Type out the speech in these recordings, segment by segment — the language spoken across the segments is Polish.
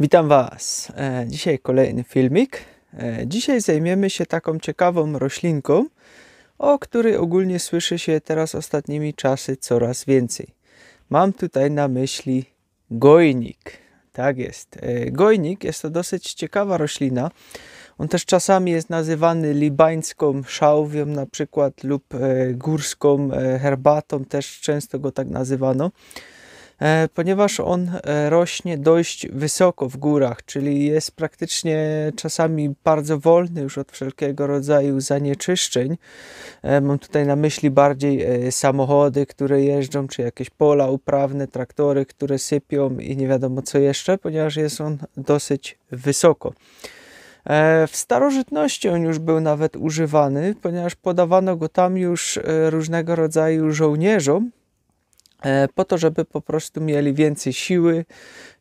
Witam Was. E, dzisiaj kolejny filmik. E, dzisiaj zajmiemy się taką ciekawą roślinką, o której ogólnie słyszy się teraz ostatnimi czasy coraz więcej. Mam tutaj na myśli gojnik. Tak jest. E, gojnik jest to dosyć ciekawa roślina. On też czasami jest nazywany libańską szałwią na przykład lub górską herbatą, też często go tak nazywano. E, ponieważ on e, rośnie dość wysoko w górach, czyli jest praktycznie czasami bardzo wolny już od wszelkiego rodzaju zanieczyszczeń. E, mam tutaj na myśli bardziej samochody, które jeżdżą, czy jakieś pola uprawne, traktory, które sypią i nie wiadomo co jeszcze, ponieważ jest on dosyć wysoko. W starożytności on już był nawet używany, ponieważ podawano go tam już różnego rodzaju żołnierzom, E, po to, żeby po prostu mieli więcej siły,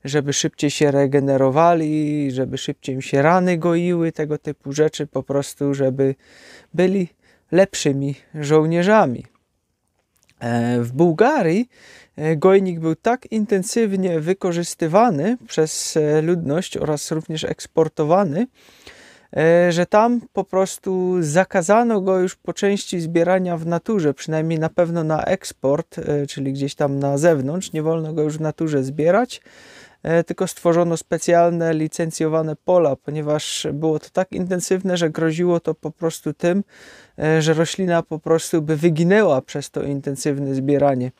żeby szybciej się regenerowali, żeby szybciej im się rany goiły, tego typu rzeczy, po prostu, żeby byli lepszymi żołnierzami. E, w Bułgarii e, gojnik był tak intensywnie wykorzystywany przez ludność oraz również eksportowany, E, że tam po prostu zakazano go już po części zbierania w naturze, przynajmniej na pewno na eksport, e, czyli gdzieś tam na zewnątrz. Nie wolno go już w naturze zbierać, e, tylko stworzono specjalne licencjowane pola, ponieważ było to tak intensywne, że groziło to po prostu tym, że roślina po prostu by wyginęła przez to intensywne zbieranie.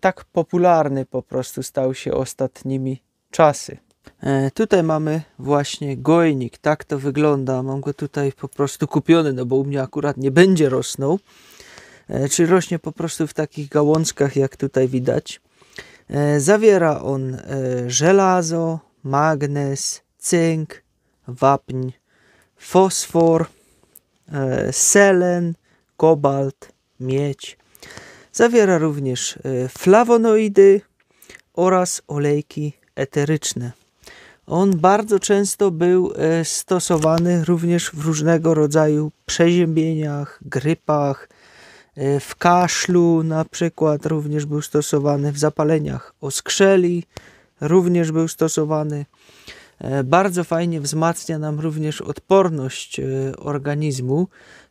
Tak popularny po prostu stał się ostatnimi czasy. E, tutaj mamy właśnie gojnik, tak to wygląda. Mam go tutaj po prostu kupiony, no bo u mnie akurat nie będzie rosnął. E, czy rośnie po prostu w takich gałązkach, jak tutaj widać. E, zawiera on żelazo, magnez, cynk, wapń, fosfor, selen, kobalt, miedź. Zawiera również flawonoidy oraz olejki eteryczne on bardzo często był e, stosowany również w różnego rodzaju przeziębieniach, grypach, e, w kaszlu na przykład również był stosowany, w zapaleniach oskrzeli również był stosowany. E, bardzo fajnie wzmacnia nam również odporność organizmu.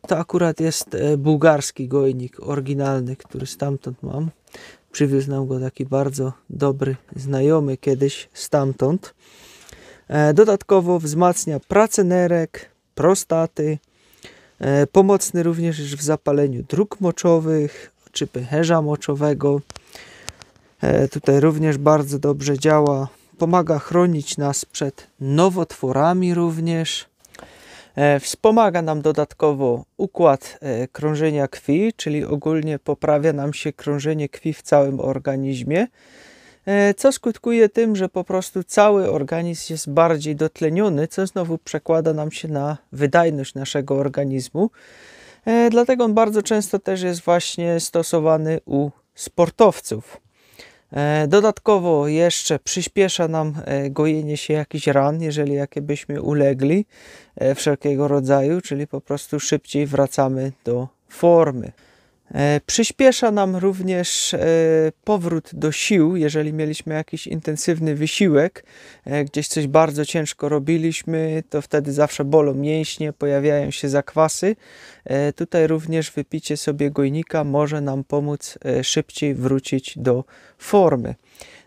To akurat jest bułgarski gojnik oryginalny, który stamtąd mam. Przywiózł nam go taki bardzo dobry znajomy kiedyś stamtąd. E, dodatkowo wzmacnia pracę nerek, prostaty, e, pomocny również w zapaleniu dróg moczowych czy pęcherza moczowego. E, tutaj również bardzo dobrze działa. Pomaga chronić nas przed nowotworami również. Wspomaga nam dodatkowo układ krążenia krwi, czyli ogólnie poprawia nam się krążenie krwi w całym organizmie. E, co skutkuje tym, że po prostu cały organizm jest bardziej dotleniony, co znowu przekłada nam się na wydajność naszego organizmu. E, dlatego on bardzo często też jest właśnie stosowany u sportowców. E, dodatkowo jeszcze przyspiesza nam gojenie się jakichś ran, jeżeli jakie byśmy ulegli wszelkiego rodzaju, czyli po prostu szybciej wracamy do formy. E, przyspiesza nam również e, powrót do sił, jeżeli mieliśmy jakiś intensywny wysiłek, e, gdzieś coś bardzo ciężko robiliśmy, to wtedy zawsze bolą mięśnie, pojawiają się zakwasy. Tutaj również wypicie sobie gojnika może nam pomóc szybciej wrócić do formy.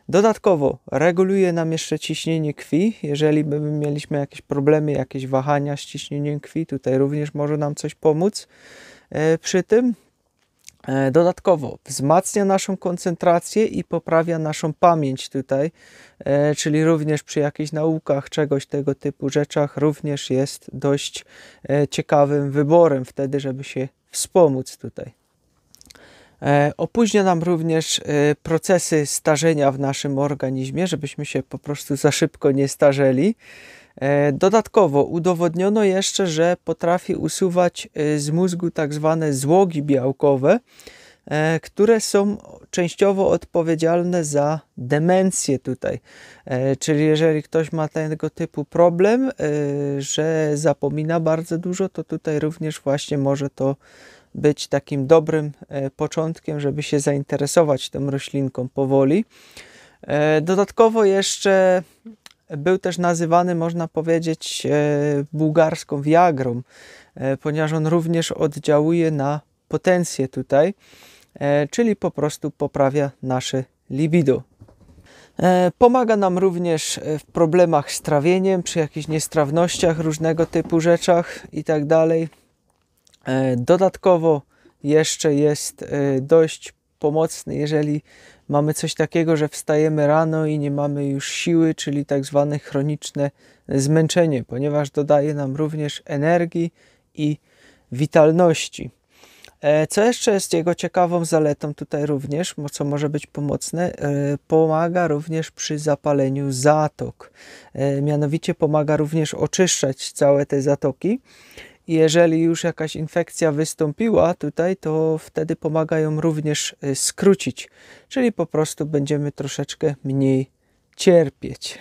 Dodatkowo reguluje nam jeszcze ciśnienie krwi. Jeżeli by mieliśmy jakieś problemy, jakieś wahania z ciśnieniem krwi, tutaj również może nam coś pomóc przy tym. E, dodatkowo wzmacnia naszą koncentrację i poprawia naszą pamięć tutaj, e, czyli również przy jakichś naukach, czegoś tego typu rzeczach, również jest dość e, ciekawym wyborem wtedy, żeby się wspomóc tutaj. Opóźnia nam również procesy starzenia w naszym organizmie, żebyśmy się po prostu za szybko nie starzeli. E, dodatkowo udowodniono jeszcze, że potrafi usuwać e, z mózgu tak zwane złogi białkowe, e, które są częściowo odpowiedzialne za demencję tutaj. Czyli jeżeli ktoś ma tego typu problem, że zapomina bardzo dużo, to tutaj również właśnie może to być takim dobrym początkiem, żeby się zainteresować tą roślinką powoli. Dodatkowo jeszcze był też nazywany, można powiedzieć, e, bułgarską Viagrą, e, ponieważ on również oddziałuje na potencję tutaj, e, czyli po prostu poprawia nasze libido. Pomaga nam również w problemach z trawieniem, przy jakichś niestrawnościach, różnego typu rzeczach itd. Tak dodatkowo jeszcze jest dość pomocny, jeżeli mamy coś takiego, że wstajemy rano i nie mamy już siły, czyli tak zwane chroniczne zmęczenie, ponieważ dodaje nam również energii i witalności. E, co jeszcze jest jego ciekawą zaletą tutaj również, co może być pomocne, e, pomaga również przy zapaleniu zatok. E, mianowicie pomaga również oczyszczać całe te zatoki jeżeli już jakaś infekcja wystąpiła tutaj, to wtedy pomagają również y, skrócić, czyli po prostu będziemy troszeczkę mniej cierpieć.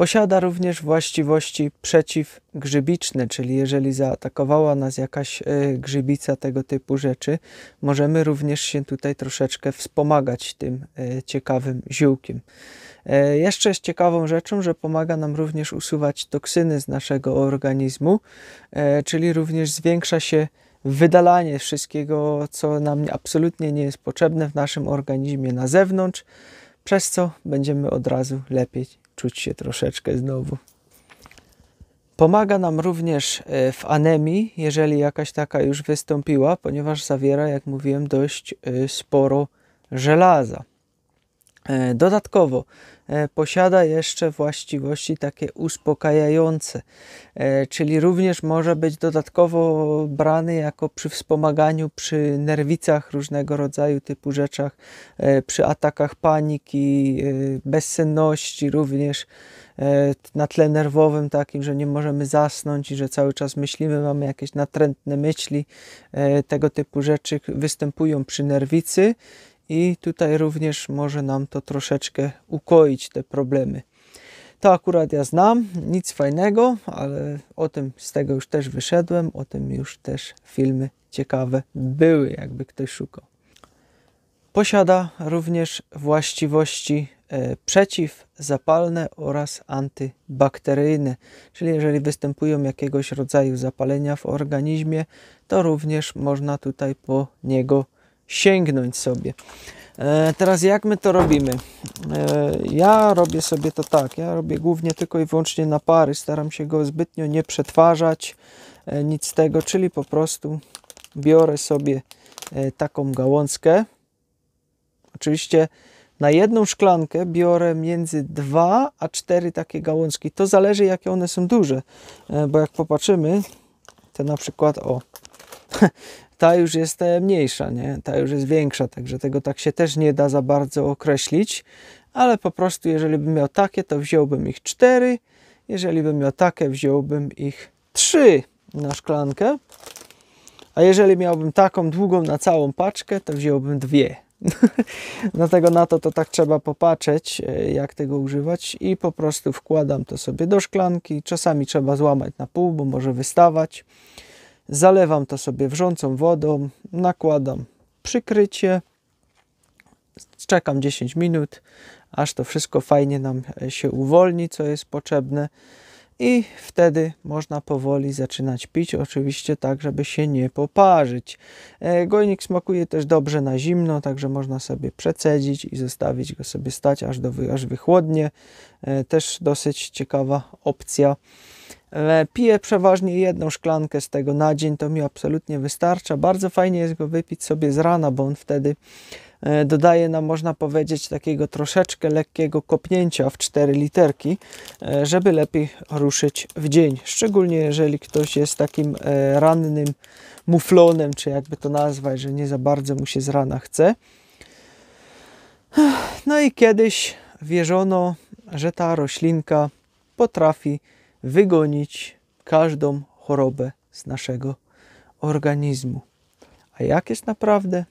Posiada również właściwości przeciwgrzybiczne, czyli jeżeli zaatakowała nas jakaś e, grzybica, tego typu rzeczy, możemy również się tutaj troszeczkę wspomagać tym e, ciekawym ziółkiem. E, jeszcze jest ciekawą rzeczą, że pomaga nam również usuwać toksyny z naszego organizmu, czyli również zwiększa się wydalanie wszystkiego, co nam absolutnie nie jest potrzebne w naszym organizmie na zewnątrz, przez co będziemy od razu lepiej czuć się troszeczkę znowu. Pomaga nam również e, w anemii, jeżeli jakaś taka już wystąpiła, ponieważ zawiera, jak mówiłem, dość e, sporo żelaza. E, dodatkowo e, posiada jeszcze właściwości takie uspokajające, e, czyli również może być dodatkowo brany jako przy wspomaganiu, przy nerwicach różnego rodzaju typu rzeczach, przy atakach paniki, bezsenności również na tle nerwowym takim, że nie możemy zasnąć i że cały czas myślimy, mamy jakieś natrętne myśli, tego typu rzeczy występują przy nerwicy i tutaj również może nam to troszeczkę ukoić te problemy. To akurat ja znam, nic fajnego, ale o tym z tego już też wyszedłem, o tym już też filmy ciekawe były, jakby ktoś szukał. Posiada również właściwości e, przeciwzapalne oraz antybakteryjne, czyli jeżeli występują jakiegoś rodzaju zapalenia w organizmie, to również można tutaj po niego sięgnąć sobie. E, teraz jak my to robimy? E, ja robię sobie to tak. Ja robię głównie tylko i wyłącznie na pary. Staram się go zbytnio nie przetwarzać, e, nic z tego, czyli po prostu biorę sobie taką gałązkę. Oczywiście na jedną szklankę biorę między 2 a 4 takie gałązki. To zależy jakie one są duże, bo jak popatrzymy, to na przykład o ta już jest e, mniejsza, nie? ta już jest większa, także tego tak się też nie da za bardzo określić, ale po prostu jeżeli bym miał takie, to wziąłbym ich cztery, jeżeli bym miał takie, wziąłbym ich trzy na szklankę, a jeżeli miałbym taką długą na całą paczkę, to wziąłbym dwie. Dlatego na to to tak trzeba popatrzeć, e, jak tego używać i po prostu wkładam to sobie do szklanki. Czasami trzeba złamać na pół, bo może wystawać. Zalewam to sobie wrzącą wodą, nakładam przykrycie, czekam 10 minut, aż to wszystko fajnie nam e, się uwolni, co jest potrzebne. I wtedy można powoli zaczynać pić, oczywiście tak, żeby się nie poparzyć. E, gojnik smakuje też dobrze na zimno, także można sobie przecedzić i zostawić go sobie stać, aż, do, aż wychłodnie. E, też dosyć ciekawa opcja. E, piję przeważnie jedną szklankę z tego na dzień, to mi absolutnie wystarcza. Bardzo fajnie jest go wypić sobie z rana, bo on wtedy e, dodaje nam, można powiedzieć, takiego troszeczkę lekkiego kopnięcia w cztery literki, e, żeby lepiej ruszyć w dzień. Szczególnie jeżeli ktoś jest takim rannym muflonem, czy jakby to nazwać, że nie za bardzo mu się z rana chce. No i kiedyś wierzono, że ta roślinka potrafi wygonić każdą chorobę z naszego organizmu. A jak jest naprawdę?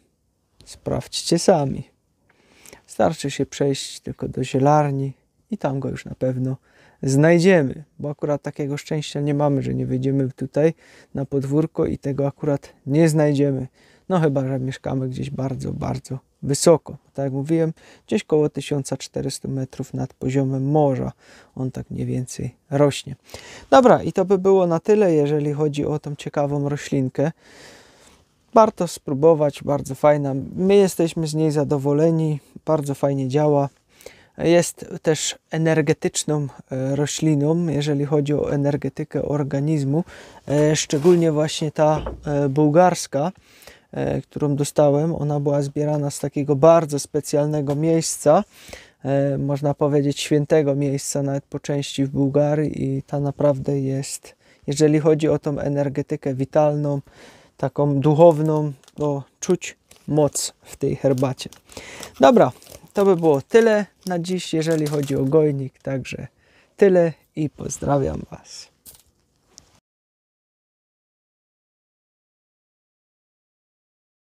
Sprawdźcie sami. Starczy się przejść tylko do zielarni i tam go już na pewno znajdziemy, bo akurat takiego szczęścia nie mamy, że nie wyjdziemy tutaj na podwórko i tego akurat nie znajdziemy. No chyba, że mieszkamy gdzieś bardzo, bardzo wysoko. Tak jak mówiłem, gdzieś koło 1400 metrów nad poziomem morza. On tak mniej więcej rośnie. Dobra, i to by było na tyle, jeżeli chodzi o tą ciekawą roślinkę. Warto spróbować, bardzo fajna. My jesteśmy z niej zadowoleni, bardzo fajnie działa. Jest też energetyczną e, rośliną, jeżeli chodzi o energetykę organizmu, e, szczególnie właśnie ta e, bułgarska. E, którą dostałem, ona była zbierana z takiego bardzo specjalnego miejsca, e, można powiedzieć świętego miejsca, nawet po części w Bułgarii i ta naprawdę jest, jeżeli chodzi o tą energetykę witalną, taką duchowną, to czuć moc w tej herbacie. Dobra, to by było tyle na dziś, jeżeli chodzi o gojnik, także tyle i pozdrawiam Was.